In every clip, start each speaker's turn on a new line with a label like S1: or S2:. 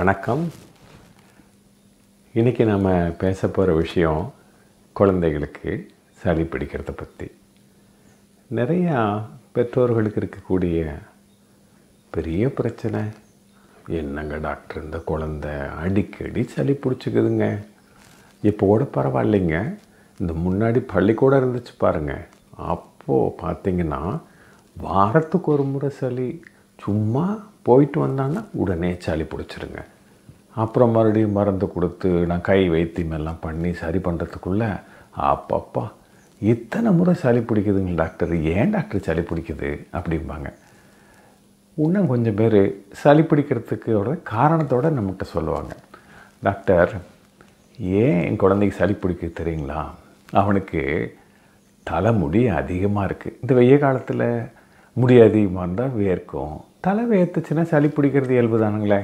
S1: வணக்கம் இன்றைக்கி நம்ம பேச போகிற விஷயம் குழந்தைகளுக்கு சளி பிடிக்கிறத பற்றி நிறையா பெற்றோர்களுக்கு இருக்கக்கூடிய பெரிய பிரச்சனை என்னங்க டாக்டர் இந்த குழந்த அடிக்கடி சளி பிடிச்சிக்குதுங்க இப்போ கூட பரவாயில்லைங்க இந்த முன்னாடி பள்ளிக்கூடம் இருந்துச்சு பாருங்கள் அப்போது பார்த்திங்கன்னா வாரத்துக்கு ஒரு முறை சளி சும்மா போயிட்டு வந்தாங்கன்னா உடனே சளி பிடிச்சிருங்க அப்புறம் மறுபடியும் மருந்து கொடுத்து நான் கை வைத்தியம் எல்லாம் பண்ணி சரி பண்ணுறதுக்குள்ளே அப்பப்பா இத்தனை முறை சளி பிடிக்குதுங்க டாக்டர் ஏன் டாக்டர் சளி பிடிக்குது அப்படிம்பாங்க இன்னும் கொஞ்சம் பேர் சளி பிடிக்கிறதுக்கோட காரணத்தோடு நம்மகிட்ட சொல்லுவாங்க டாக்டர் ஏன் என் குழந்தைக்கு சளி பிடிக்க தெரியுங்களா அவனுக்கு தலைமுடி அதிகமாக இருக்குது இந்த வெய்ய காலத்தில் முடி அதிகமாக இருந்தால் வேர்க்கும் தலை வேர்த்துச்சுன்னா சளி பிடிக்கிறது இயல்பு தானுங்களே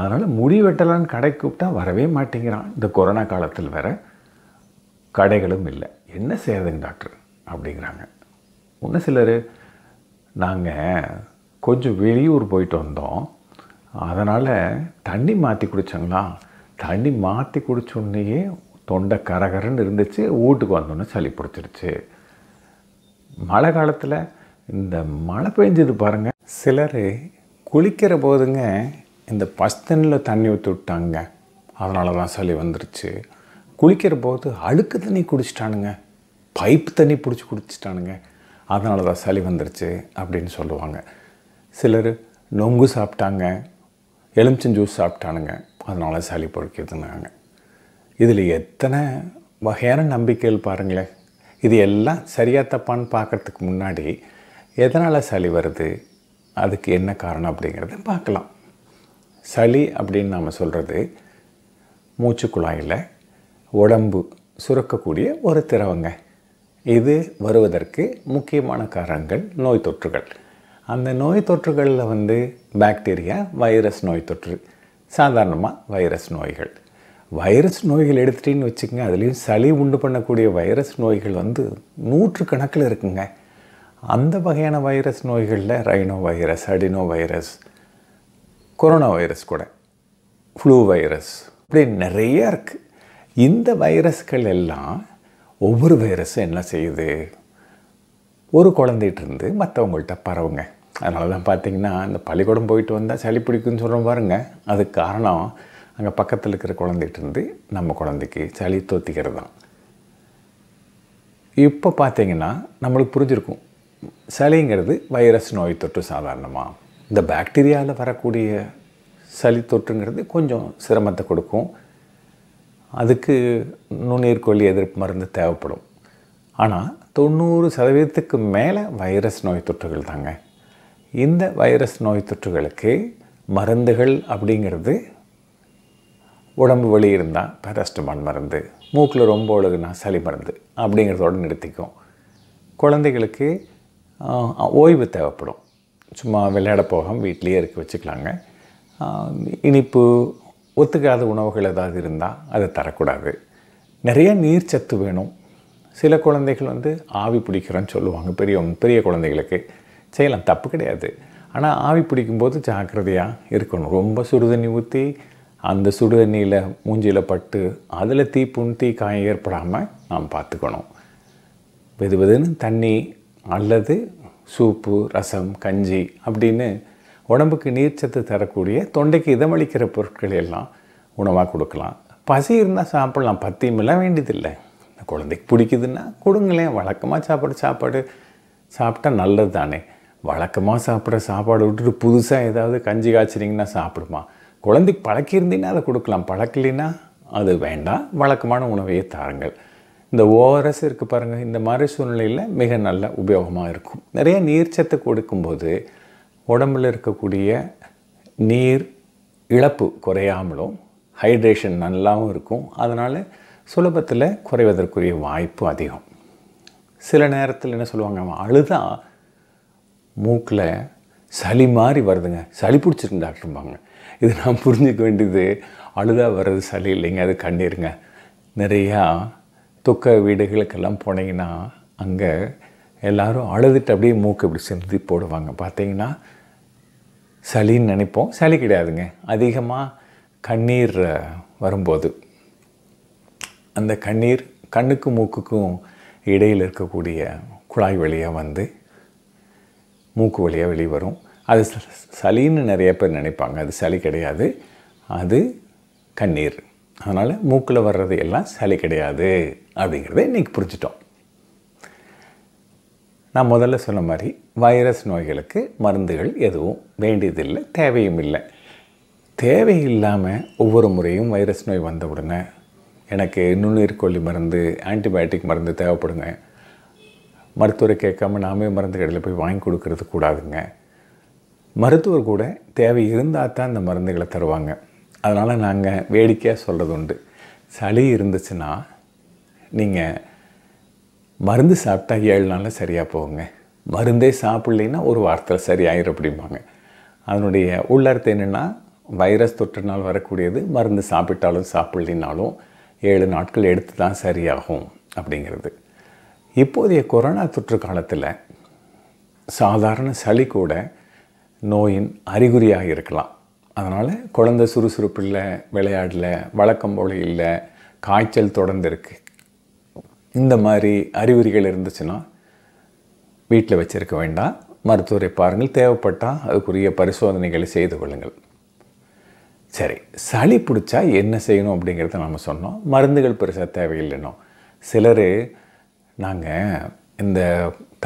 S1: அதனால் முடி வெட்டலான்னு கடை கூப்பிட்டா வரவே மாட்டேங்கிறான் இந்த கொரோனா காலத்தில் வேற கடைகளும் இல்லை என்ன செய்கிறதுங்க டாக்டர் அப்படிங்கிறாங்க இன்னும் சிலர் நாங்கள் கொஞ்சம் வெளியூர் போயிட்டு வந்தோம் அதனால் தண்ணி மாற்றி குடித்தோங்களா தண்ணி மாற்றி குடிச்சோடனேயே தொண்டை கரகரன்னு இருந்துச்சு வீட்டுக்கு வந்தோன்னே சளி பிடிச்சிருச்சு மழை காலத்தில் இந்த மழை பெஞ்சது பாருங்கள் சிலர் குளிக்கிற போதுங்க இந்த பஸ்தனில் தண்ணி ஊற்றி விட்டாங்க அதனால தான் சளி வந்துருச்சு குளிக்கிற போது அழுக்கு தண்ணி குடிச்சிட்டானுங்க பைப் தண்ணி பிடிச்சி குடிச்சிட்டானுங்க அதனால தான் சளி வந்துருச்சு அப்படின்னு சொல்லுவாங்க சிலர் நொங்கு சாப்பிட்டாங்க எலுமிச்சம் ஜூஸ் சாப்பிட்டானுங்க அதனால சளி பொழிக்கிறதுனாங்க இதில் எத்தனை வகையான நம்பிக்கைகள் பாருங்களேன் இது எல்லாம் சரியாக தப்பான்னு பார்க்குறதுக்கு முன்னாடி எதனால் சளி வருது அதுக்கு என்ன காரணம் அப்படிங்கிறத பார்க்கலாம் சளி அப்படின்னு நாம் சொல்கிறது மூச்சு குழாயில் உடம்பு சுரக்கக்கூடிய ஒரு திரவங்க இது வருவதற்கு முக்கியமான காரணங்கள் நோய் தொற்றுகள் அந்த நோய் தொற்றுகளில் வந்து பாக்டீரியா வைரஸ் நோய் தொற்று சாதாரணமாக வைரஸ் நோய்கள் வைரஸ் நோய்கள் எடுத்துட்டின்னு வச்சுக்கோங்க அதுலேயும் சளி உண்டு பண்ணக்கூடிய வைரஸ் நோய்கள் வந்து நூற்றுக்கணக்கில் இருக்குங்க அந்த வகையான வைரஸ் நோய்களில் rhino virus adeno virus corona virus கூட ஃப்ளூ வைரஸ் இப்படி நிறைய இருக்குது இந்த வைரஸ்கள் எல்லாம் ஒவ்வொரு வைரஸும் என்ன செய்யுது ஒரு குழந்தைகிட்டிருந்து மற்றவங்கள்ட்ட பரவுங்க அதனால தான் பார்த்திங்கன்னா இந்த பள்ளிக்கூடம் போயிட்டு வந்தால் சளி பிடிக்குன்னு சொல்கிறோம் பாருங்கள் அதுக்கு காரணம் அங்கே பக்கத்தில் இருக்கிற இருந்து நம்ம குழந்தைக்கு சளி தோத்திக்கிறது தான் இப்போ பார்த்திங்கன்னா நம்மளுக்கு புரிஞ்சிருக்கும் சளிங்கிறது வைரஸ் நோய் தொற்று சாதாரணமாக இந்த பாக்டீரியாவில் வரக்கூடிய சளி தொற்றுங்கிறது கொஞ்சம் சிரமத்தை கொடுக்கும் அதுக்கு நுண்ணீர்கொல்லி எதிர்ப்பு மருந்து தேவைப்படும் ஆனால் தொண்ணூறு சதவீதத்துக்கு மேலே வைரஸ் நோய் தொற்றுகள் தாங்க இந்த வைரஸ் நோய் தொற்றுகளுக்கு மருந்துகள் அப்படிங்கிறது உடம்பு வலி இருந்தால் பேரஸ்டமால் மருந்து மூக்கில் ரொம்ப ஒழுகுனா சளி மருந்து அப்படிங்கிறதோடு நிறுத்திக்கும் குழந்தைகளுக்கு ஓய்வு தேவைப்படும் சும்மா விளையாட போகாமல் வீட்லேயே இருக்க வச்சுக்கலாங்க இனிப்பு ஒத்துக்காத உணவுகள் ஏதாவது இருந்தால் அதை தரக்கூடாது நிறைய நீர்ச்சத்து வேணும் சில குழந்தைகள் வந்து ஆவி பிடிக்கிறோன்னு சொல்லுவாங்க பெரிய பெரிய குழந்தைகளுக்கு செய்யலாம் தப்பு கிடையாது ஆனால் ஆவி பிடிக்கும்போது ஜாக்கிரதையாக இருக்கணும் ரொம்ப சுடுதண்ணி ஊற்றி அந்த சுடுதண்ணியில் மூஞ்சியில் பட்டு அதில் தீ புண் தீ காயம் ஏற்படாமல் நாம் பார்த்துக்கணும் வெது வெதுன்னு தண்ணி அல்லது சூப்பு ரசம் கஞ்சி அப்படின்னு உடம்புக்கு நீர்ச்சத்து தரக்கூடிய தொண்டைக்கு இதமளிக்கிற பொருட்கள் எல்லாம் உணவாக கொடுக்கலாம் பசி இருந்தால் சாப்பிட்லாம் பத்தியமெல்லாம் வேண்டியதில்லை குழந்தைக்கு பிடிக்குதுன்னா கொடுங்களேன் வழக்கமாக சாப்பிட்ற சாப்பாடு சாப்பிட்டா நல்லது தானே வழக்கமாக சாப்பிட்ற சாப்பாடு விட்டுட்டு புதுசாக ஏதாவது கஞ்சி காய்ச்சிங்கன்னா சாப்பிடுமா குழந்தைக்கு பழக்கியிருந்தீங்கன்னா அதை கொடுக்கலாம் பழக்கலைன்னா அது வேண்டாம் வழக்கமான உணவையே தாருங்கள் இந்த ஓஆர்எஸ் இருக்குது பாருங்கள் இந்த மாதிரி சூழ்நிலையில் மிக நல்ல உபயோகமாக இருக்கும் நிறைய சத்து கொடுக்கும்போது உடம்பில் இருக்கக்கூடிய நீர் இழப்பு குறையாமலும் ஹைட்ரேஷன் நல்லாவும் இருக்கும் அதனால் சுலபத்தில் குறைவதற்குரிய வாய்ப்பு அதிகம் சில நேரத்தில் என்ன சொல்லுவாங்க அழுதா மூக்கில் சளி மாதிரி வருதுங்க சளி பிடிச்சிருக்கு டாக்டர்பாங்க இது நான் புரிஞ்சுக்க வேண்டியது அழுதாக வர்றது சளி இல்லைங்க அது கண்ணீருங்க நிறையா துக்க வீடுகளுக்கெல்லாம் போனீங்கன்னா அங்கே எல்லோரும் அழுதுட்டு அப்படியே மூக்கு இப்படி செலுத்தி போடுவாங்க பார்த்தீங்கன்னா சளின்னு நினைப்போம் சளி கிடையாதுங்க அதிகமாக கண்ணீர் வரும்போது அந்த கண்ணீர் கண்ணுக்கும் மூக்குக்கும் இடையில் இருக்கக்கூடிய குழாய் வழியாக வந்து மூக்கு வழியாக வெளியே வரும் அது சளின்னு நிறைய பேர் நினைப்பாங்க அது சளி கிடையாது அது கண்ணீர் அதனால் மூக்கில் வர்றது எல்லாம் சளி கிடையாது அப்படிங்கிறத இன்றைக்கி புரிஞ்சிட்டோம் நான் முதல்ல சொன்ன மாதிரி வைரஸ் நோய்களுக்கு மருந்துகள் எதுவும் வேண்டியதில்லை தேவையும் இல்லை தேவை இல்லாமல் ஒவ்வொரு முறையும் வைரஸ் நோய் வந்த உடனே எனக்கு நுண்ணுயிர் கொல்லி மருந்து ஆன்டிபயோட்டிக் மருந்து தேவைப்படுங்க மருத்துவரை கேட்காம நாமே மருந்து கடையில் போய் வாங்கி கொடுக்கறது கூடாதுங்க மருத்துவர் கூட தேவை இருந்தால் தான் அந்த மருந்துகளை தருவாங்க அதனால் நாங்கள் வேடிக்கையாக சொல்கிறது உண்டு சளி இருந்துச்சுன்னா நீங்கள் மருந்து சாப்பிட்டா ஏழு நாளில் சரியாக போங்க மருந்தே சாப்பிட்லைன்னா ஒரு வாரத்தில் சரியாயிரும் அப்படிம்பாங்க அதனுடைய உள்ளர்த்தம் என்னென்னா வைரஸ் தொற்றுனால் வரக்கூடியது மருந்து சாப்பிட்டாலும் சாப்பிட்லினாலும் ஏழு நாட்கள் எடுத்து தான் சரியாகும் அப்படிங்கிறது இப்போதைய கொரோனா தொற்று காலத்தில் சாதாரண சளி கூட நோயின் அறிகுறியாக இருக்கலாம் அதனால் குழந்தை சுறுசுறுப்பு இல்லை விளையாடலை வழக்கம் போல இல்லை காய்ச்சல் தொடர்ந்து இருக்குது இந்த மாதிரி அறிகுறிகள் இருந்துச்சுன்னா வீட்டில் வச்சுருக்க வேண்டாம் மருத்துவரை பாருங்கள் தேவைப்பட்டால் அதுக்குரிய பரிசோதனைகளை செய்து கொள்ளுங்கள் சரி சளி பிடிச்சா என்ன செய்யணும் அப்படிங்கிறத நம்ம சொன்னோம் மருந்துகள் பெருசாக தேவையில்லைனோ சிலர் நாங்கள் இந்த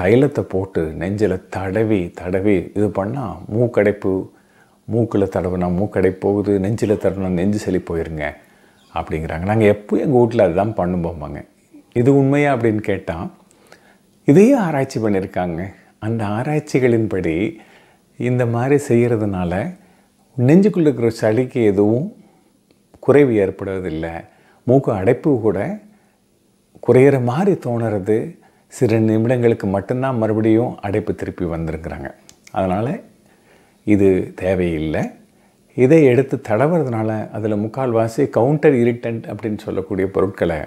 S1: தைலத்தை போட்டு நெஞ்சில் தடவி தடவி இது பண்ணால் மூக்கடைப்பு மூக்கில் தடவுனா மூக்கடை போகுது நெஞ்சில் தடவுனா நெஞ்சு சளி போயிருங்க அப்படிங்கிறாங்க நாங்கள் எப்போயும் எங்கள் வீட்டில் அதுதான் பண்ணும் போமாங்க இது உண்மையா அப்படின்னு கேட்டால் இதையே ஆராய்ச்சி பண்ணியிருக்காங்க அந்த ஆராய்ச்சிகளின்படி இந்த மாதிரி செய்கிறதுனால நெஞ்சுக்குள்ளே இருக்கிற சளிக்கு எதுவும் குறைவு ஏற்படுவதில்லை மூக்கு அடைப்பு கூட குறையிற மாதிரி தோணுறது சில நிமிடங்களுக்கு மட்டும்தான் மறுபடியும் அடைப்பு திருப்பி வந்திருக்கிறாங்க அதனால் இது தேவையில்லை இதை எடுத்து தடவுறதுனால அதில் முக்கால்வாசி கவுண்டர் இரிட்டன்ட் அப்படின்னு சொல்லக்கூடிய பொருட்களை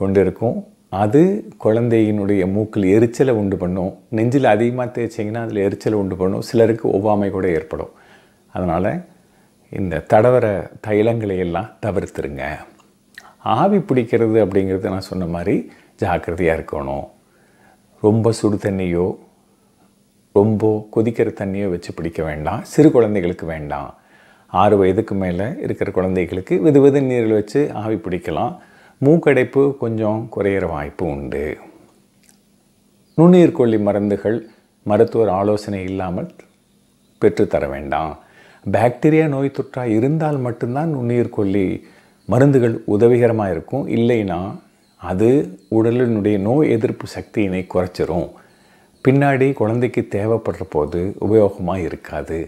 S1: கொண்டு இருக்கும் அது குழந்தையினுடைய மூக்கில் எரிச்சலை உண்டு பண்ணும் நெஞ்சில் அதிகமாக தேய்ச்சிங்கன்னா அதில் எரிச்சலை உண்டு பண்ணும் சிலருக்கு ஒவ்வாமை கூட ஏற்படும் அதனால் இந்த தடவர தைலங்களை எல்லாம் தவிர்த்துருங்க ஆவி பிடிக்கிறது அப்படிங்கிறது நான் சொன்ன மாதிரி ஜாக்கிரதையாக இருக்கணும் ரொம்ப சுடு தண்ணியோ ரொம்ப கொதிக்கிற தண்ணியை வச்சு பிடிக்க வேண்டாம் சிறு குழந்தைகளுக்கு வேண்டாம் ஆறு வயதுக்கு மேலே இருக்கிற குழந்தைகளுக்கு வெது வெது நீரில் வச்சு ஆவி பிடிக்கலாம் மூக்கடைப்பு கொஞ்சம் குறையிற வாய்ப்பு உண்டு கொல்லி மருந்துகள் மருத்துவர் ஆலோசனை இல்லாமல் பெற்றுத்தர வேண்டாம் பாக்டீரியா நோய் தொற்றாக இருந்தால் மட்டும்தான் நுண்ணீர்கொல்லி மருந்துகள் உதவிகரமாக இருக்கும் இல்லைன்னா அது உடலினுடைய நோய் எதிர்ப்பு சக்தியினை குறைச்சிரும் பின்னாடி குழந்தைக்கு தேவைப்படுற போது உபயோகமாக இருக்காது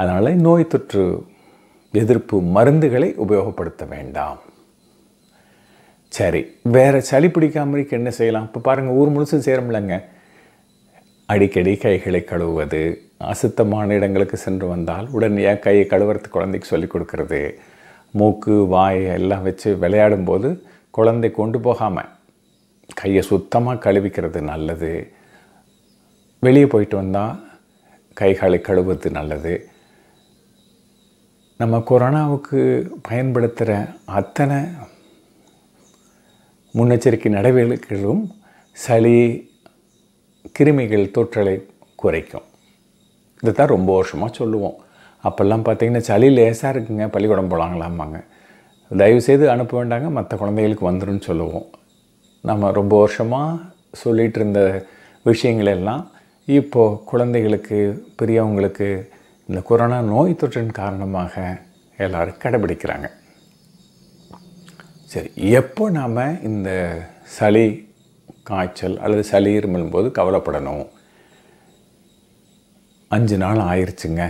S1: அதனால் நோய் தொற்று எதிர்ப்பு மருந்துகளை உபயோகப்படுத்த வேண்டாம் சரி வேறு சளி இருக்க என்ன செய்யலாம் இப்போ பாருங்கள் ஊர் முழுசும் சேரமில்லைங்க அடிக்கடி கைகளை கழுவுவது அசுத்தமான இடங்களுக்கு சென்று வந்தால் உடனே கையை கழுவுறது குழந்தைக்கு சொல்லிக் கொடுக்கறது மூக்கு வாய் எல்லாம் வச்சு விளையாடும்போது குழந்தை கொண்டு போகாமல் கையை சுத்தமாக கழுவிக்கிறது நல்லது வெளியே போயிட்டு வந்தால் கைகாலை கழுவுறது நல்லது நம்ம கொரோனாவுக்கு பயன்படுத்துகிற அத்தனை முன்னெச்சரிக்கை நடவடிக்கைகளும் சளி கிருமிகள் தொற்றலை குறைக்கும் இதை தான் ரொம்ப வருஷமாக சொல்லுவோம் அப்போல்லாம் பார்த்திங்கன்னா சளி லேசாக இருக்குங்க பள்ளிக்கூடம் போகலாங்களாம்பாங்க தயவுசெய்து அனுப்ப வேண்டாங்க மற்ற குழந்தைகளுக்கு வந்துடும் சொல்லுவோம் நம்ம ரொம்ப வருஷமாக சொல்லிகிட்டு இருந்த விஷயங்களெல்லாம் இப்போது குழந்தைகளுக்கு பெரியவங்களுக்கு இந்த கொரோனா நோய் தொற்றின் காரணமாக எல்லோரும் கடைபிடிக்கிறாங்க சரி எப்போ நாம் இந்த சளி காய்ச்சல் அல்லது சளி இருமல் போது கவலைப்படணும் அஞ்சு நாள் ஆயிடுச்சுங்க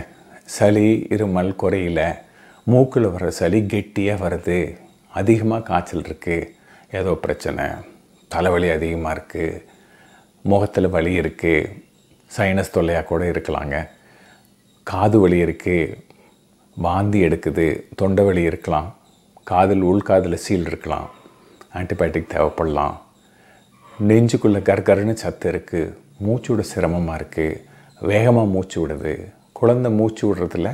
S1: சளி இருமல் குறையில மூக்கில் வர சளி கெட்டியாக வருது அதிகமாக காய்ச்சல் இருக்குது ஏதோ பிரச்சனை தலைவலி அதிகமாக இருக்குது முகத்தில் வலி இருக்குது சைனஸ் தொல்லையாக கூட இருக்கலாங்க காது வலி இருக்குது வாந்தி எடுக்குது தொண்டை வலி இருக்கலாம் காதில் உள்காதில் சீல் இருக்கலாம் ஆன்டிபயோட்டிக் தேவைப்படலாம் நெஞ்சுக்குள்ளே கர்கருன்னு சத்து இருக்குது மூச்சு விட சிரமமாக இருக்குது வேகமாக மூச்சு விடுது குழந்த மூச்சு விடுறதுல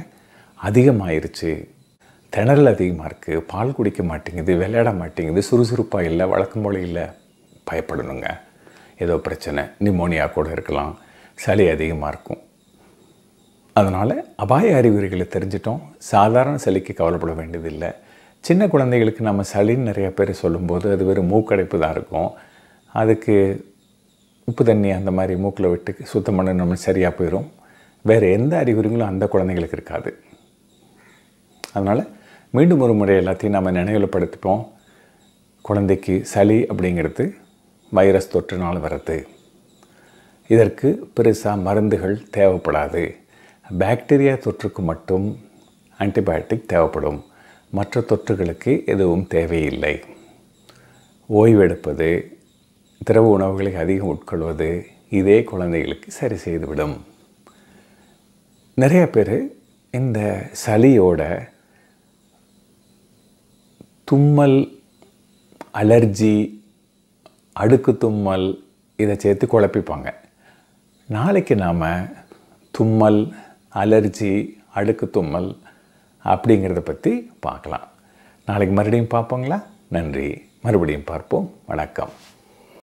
S1: அதிகமாகிருச்சு திணறல் அதிகமாக இருக்குது பால் குடிக்க மாட்டேங்குது விளையாட மாட்டேங்குது சுறுசுறுப்பாக இல்லை வழக்கம் போல இல்லை பயப்படணுங்க ஏதோ பிரச்சனை நிமோனியா கூட இருக்கலாம் சளி அதிகமாக இருக்கும் அதனால் அபாய அறிகுறிகளை தெரிஞ்சிட்டோம் சாதாரண சளிக்கு கவலைப்பட வேண்டியதில்லை சின்ன குழந்தைகளுக்கு நம்ம சளின்னு நிறையா பேர் சொல்லும்போது அது வெறும் மூக்கடைப்பு தான் இருக்கும் அதுக்கு உப்பு தண்ணி அந்த மாதிரி மூக்கில் விட்டு சுத்தம் பண்ண நம்ம சரியாக போயிடும் வேறு எந்த அறிகுறிகளும் அந்த குழந்தைங்களுக்கு இருக்காது அதனால் மீண்டும் ஒரு முறை எல்லாத்தையும் நம்ம நினைவுலப்படுத்திப்போம் குழந்தைக்கு சளி அப்படிங்கிறது வைரஸ் தொற்றுனால் வர்றது இதற்கு பெருசாக மருந்துகள் தேவைப்படாது பாக்டீரியா தொற்றுக்கு மட்டும் ஆன்டிபயோட்டிக் தேவைப்படும் மற்ற தொற்றுகளுக்கு எதுவும் தேவையில்லை ஓய்வெடுப்பது திரவ உணவுகளை அதிகம் உட்கொள்வது இதே குழந்தைகளுக்கு சரி செய்துவிடும் நிறைய பேர் இந்த சளியோட தும்மல் அலர்ஜி அடுக்கு தும்மல் இதை சேர்த்து குழப்பிப்பாங்க நாளைக்கு நாம் தும்மல் அலர்ஜி அடுக்கு தும்மல் அப்படிங்கிறத பற்றி பார்க்கலாம் நாளைக்கு மறுபடியும் பார்ப்போங்களா நன்றி மறுபடியும் பார்ப்போம் வணக்கம்